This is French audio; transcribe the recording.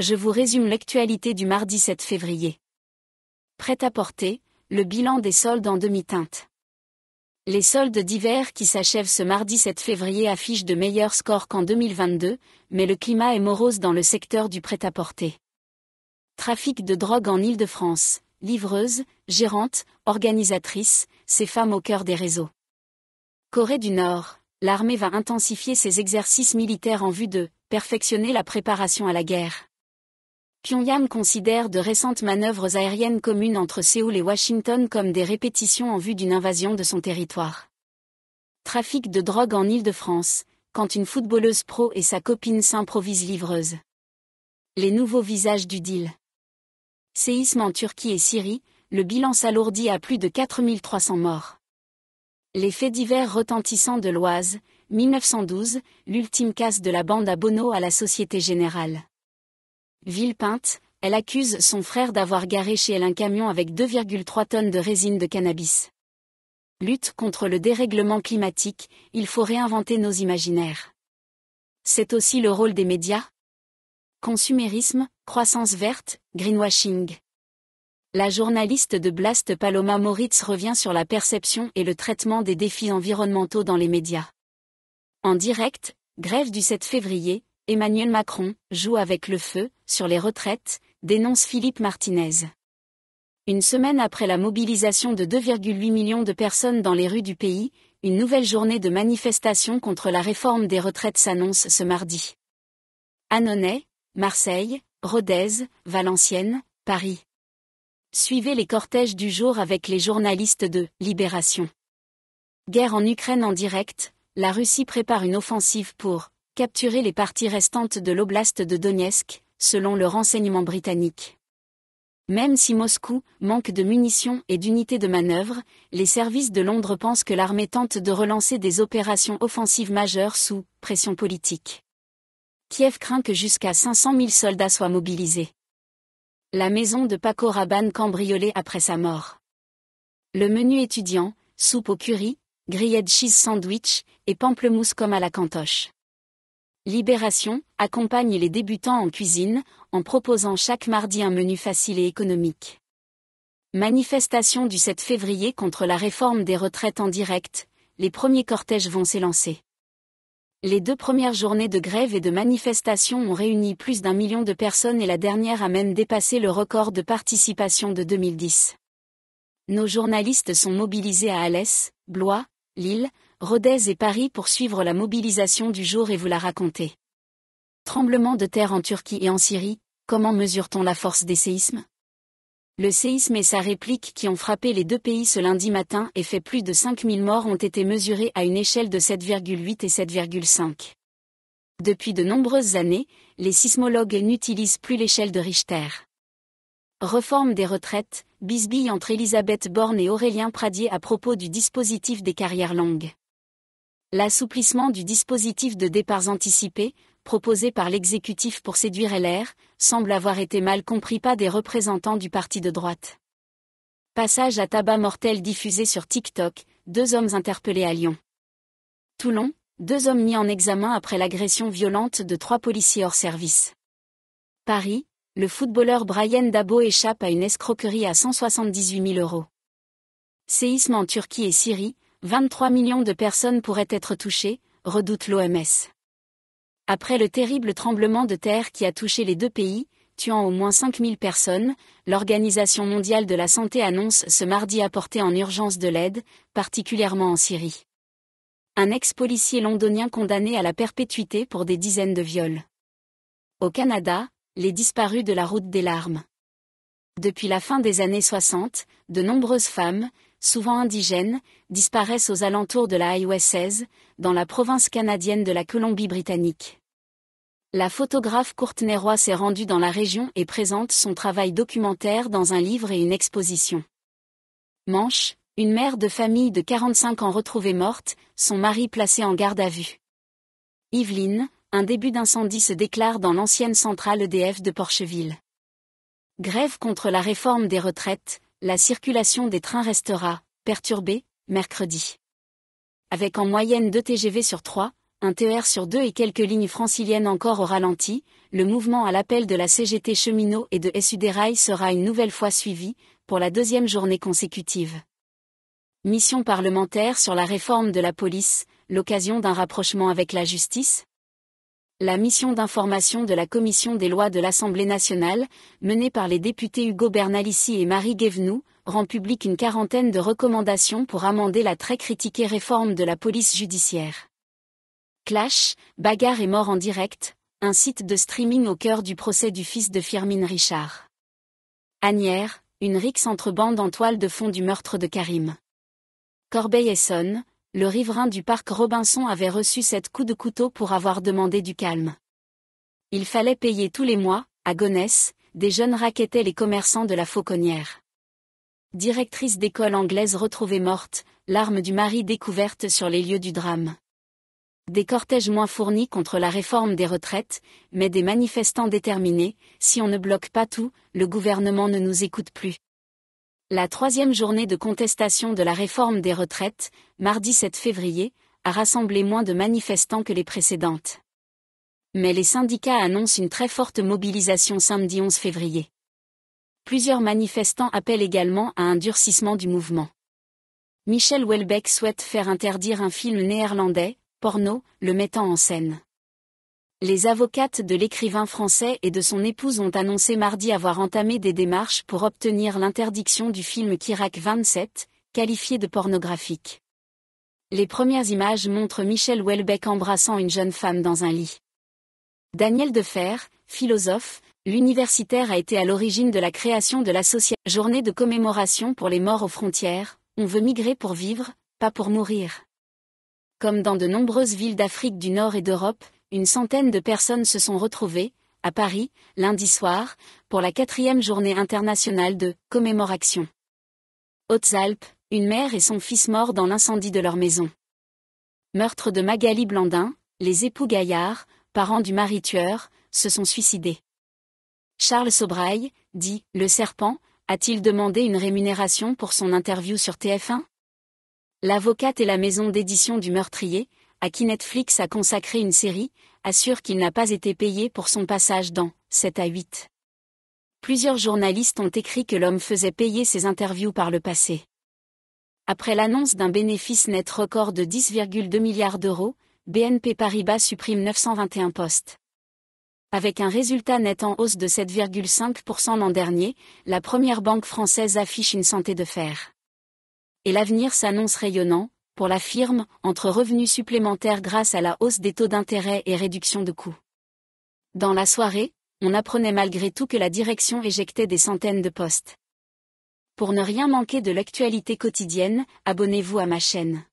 je vous résume l'actualité du mardi 7 février. Prêt à porter, le bilan des soldes en demi-teinte. Les soldes d'hiver qui s'achèvent ce mardi 7 février affichent de meilleurs scores qu'en 2022, mais le climat est morose dans le secteur du prêt-à-porter. Trafic de drogue en Île-de-France, livreuse, gérante, organisatrice, ces femmes au cœur des réseaux. Corée du Nord, l'armée va intensifier ses exercices militaires en vue de perfectionner la préparation à la guerre. Pyongyang considère de récentes manœuvres aériennes communes entre Séoul et Washington comme des répétitions en vue d'une invasion de son territoire. Trafic de drogue en Île-de-France, quand une footballeuse pro et sa copine s'improvisent livreuses. Les nouveaux visages du deal. Séisme en Turquie et Syrie, le bilan s'alourdit à plus de 4300 morts. Les faits divers retentissants de l'Oise, 1912, l'ultime casse de la bande à Bono à la Société Générale. Villepinte, elle accuse son frère d'avoir garé chez elle un camion avec 2,3 tonnes de résine de cannabis. Lutte contre le dérèglement climatique, il faut réinventer nos imaginaires. C'est aussi le rôle des médias Consumérisme, croissance verte, greenwashing. La journaliste de Blast Paloma Moritz revient sur la perception et le traitement des défis environnementaux dans les médias. En direct, grève du 7 février, Emmanuel Macron joue avec le feu sur les retraites, dénonce Philippe Martinez. Une semaine après la mobilisation de 2,8 millions de personnes dans les rues du pays, une nouvelle journée de manifestation contre la réforme des retraites s'annonce ce mardi. Annonay, Marseille, Rodez, Valenciennes, Paris. Suivez les cortèges du jour avec les journalistes de Libération. Guerre en Ukraine en direct, la Russie prépare une offensive pour capturer les parties restantes de l'oblast de Donetsk, selon le renseignement britannique. Même si Moscou manque de munitions et d'unités de manœuvre, les services de Londres pensent que l'armée tente de relancer des opérations offensives majeures sous pression politique. Kiev craint que jusqu'à 500 000 soldats soient mobilisés. La maison de Paco Rabanne cambriolée après sa mort. Le menu étudiant, soupe au curry, grillade cheese sandwich et pamplemousse comme à la cantoche. Libération accompagne les débutants en cuisine en proposant chaque mardi un menu facile et économique. Manifestation du 7 février contre la réforme des retraites en direct, les premiers cortèges vont s'élancer. Les deux premières journées de grève et de manifestation ont réuni plus d'un million de personnes et la dernière a même dépassé le record de participation de 2010. Nos journalistes sont mobilisés à Alès, Blois, Lille, Rodez et Paris pour suivre la mobilisation du jour et vous la raconter. Tremblement de terre en Turquie et en Syrie, comment mesure-t-on la force des séismes Le séisme et sa réplique qui ont frappé les deux pays ce lundi matin et fait plus de 5000 morts ont été mesurés à une échelle de 7,8 et 7,5. Depuis de nombreuses années, les sismologues n'utilisent plus l'échelle de Richter. Reforme des retraites, bisbille entre Elisabeth Borne et Aurélien Pradier à propos du dispositif des carrières longues. L'assouplissement du dispositif de départs anticipés, proposé par l'exécutif pour séduire LR, semble avoir été mal compris par des représentants du parti de droite. Passage à tabac mortel diffusé sur TikTok, deux hommes interpellés à Lyon. Toulon, deux hommes mis en examen après l'agression violente de trois policiers hors service. Paris, le footballeur Brian Dabo échappe à une escroquerie à 178 000 euros. Séisme en Turquie et Syrie, 23 millions de personnes pourraient être touchées, redoute l'OMS. Après le terrible tremblement de terre qui a touché les deux pays, tuant au moins 5000 personnes, l'Organisation mondiale de la santé annonce ce mardi apporter en urgence de l'aide, particulièrement en Syrie. Un ex-policier londonien condamné à la perpétuité pour des dizaines de viols. Au Canada, les disparus de la route des larmes. Depuis la fin des années 60, de nombreuses femmes, souvent indigènes, disparaissent aux alentours de la Highway 16, dans la province canadienne de la Colombie-Britannique. La photographe Courtenay Roy s'est rendue dans la région et présente son travail documentaire dans un livre et une exposition. Manche, une mère de famille de 45 ans retrouvée morte, son mari placé en garde à vue. Yveline, un début d'incendie se déclare dans l'ancienne centrale EDF de Porcheville. Grève contre la réforme des retraites, la circulation des trains restera perturbée mercredi. Avec en moyenne deux TGV sur trois, un TER sur deux et quelques lignes franciliennes encore au ralenti, le mouvement à l'appel de la CGT cheminot et de SUD Rail sera une nouvelle fois suivi, pour la deuxième journée consécutive. Mission parlementaire sur la réforme de la police, l'occasion d'un rapprochement avec la justice la mission d'information de la Commission des lois de l'Assemblée nationale, menée par les députés Hugo Bernalici et Marie Guévenoux, rend publique une quarantaine de recommandations pour amender la très critiquée réforme de la police judiciaire. Clash, bagarre et mort en direct, un site de streaming au cœur du procès du fils de Firmin Richard. Anières, une rixe entre bandes en toile de fond du meurtre de Karim. Corbeil-Essonne, le riverain du parc Robinson avait reçu sept coups de couteau pour avoir demandé du calme. Il fallait payer tous les mois, à Gonesse, des jeunes raquettaient les commerçants de la Fauconnière. Directrice d'école anglaise retrouvée morte, l'arme du mari découverte sur les lieux du drame. Des cortèges moins fournis contre la réforme des retraites, mais des manifestants déterminés, si on ne bloque pas tout, le gouvernement ne nous écoute plus. La troisième journée de contestation de la réforme des retraites, mardi 7 février, a rassemblé moins de manifestants que les précédentes. Mais les syndicats annoncent une très forte mobilisation samedi 11 février. Plusieurs manifestants appellent également à un durcissement du mouvement. Michel Welbeck souhaite faire interdire un film néerlandais, porno, le mettant en scène les avocates de l'écrivain français et de son épouse ont annoncé mardi avoir entamé des démarches pour obtenir l'interdiction du film Kirak 27, qualifié de pornographique. Les premières images montrent Michel Houellebecq embrassant une jeune femme dans un lit. Daniel Defer, philosophe, l'universitaire a été à l'origine de la création de l'association Journée de commémoration pour les morts aux frontières, on veut migrer pour vivre, pas pour mourir. Comme dans de nombreuses villes d'Afrique du Nord et d'Europe, une centaine de personnes se sont retrouvées, à Paris, lundi soir, pour la quatrième journée internationale de commémoration. Hautes-Alpes, une mère et son fils morts dans l'incendie de leur maison. Meurtre de Magali Blandin, les époux Gaillard, parents du mari tueur, se sont suicidés. Charles Sobraille, dit Le Serpent, a-t-il demandé une rémunération pour son interview sur TF1 L'avocate et la maison d'édition du meurtrier, à qui Netflix a consacré une série, assure qu'il n'a pas été payé pour son passage dans 7 à 8. Plusieurs journalistes ont écrit que l'homme faisait payer ses interviews par le passé. Après l'annonce d'un bénéfice net record de 10,2 milliards d'euros, BNP Paribas supprime 921 postes. Avec un résultat net en hausse de 7,5% l'an dernier, la première banque française affiche une santé de fer. Et l'avenir s'annonce rayonnant, pour la firme entre revenus supplémentaires grâce à la hausse des taux d'intérêt et réduction de coûts. Dans la soirée, on apprenait malgré tout que la direction éjectait des centaines de postes. Pour ne rien manquer de l'actualité quotidienne, abonnez-vous à ma chaîne.